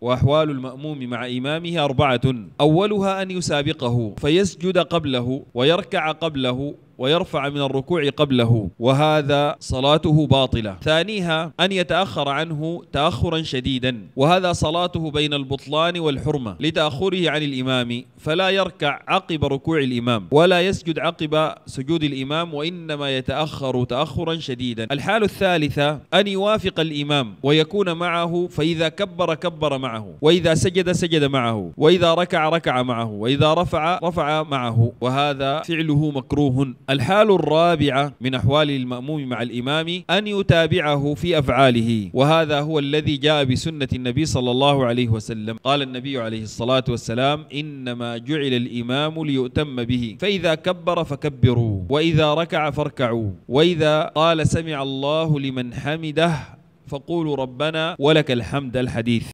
وأحوال المأموم مع إمامه أربعة أولها أن يسابقه فيسجد قبله ويركع قبله ويرفع من الركوع قبله وهذا صلاته باطلة ثانيها أن يتأخر عنه تأخرا شديدا وهذا صلاته بين البطلان والحرمة لتأخره عن الإمام فلا يركع عقب ركوع الإمام ولا يسجد عقب سجود الإمام وإنما يتأخر تأخرا شديدا الحال الثالثة أن يوافق الإمام ويكون معه فإذا كبر كبر معه وإذا سجد سجد معه وإذا ركع ركع معه وإذا رفع رفع معه وهذا فعله مكروه الحال الرابعة من أحوال المأموم مع الإمام أن يتابعه في أفعاله وهذا هو الذي جاء بسنة النبي صلى الله عليه وسلم قال النبي عليه الصلاة والسلام إنما جعل الإمام ليؤتم به فإذا كبر فكبروا وإذا ركع فاركعوا وإذا قال سمع الله لمن حمده فقولوا ربنا ولك الحمد الحديث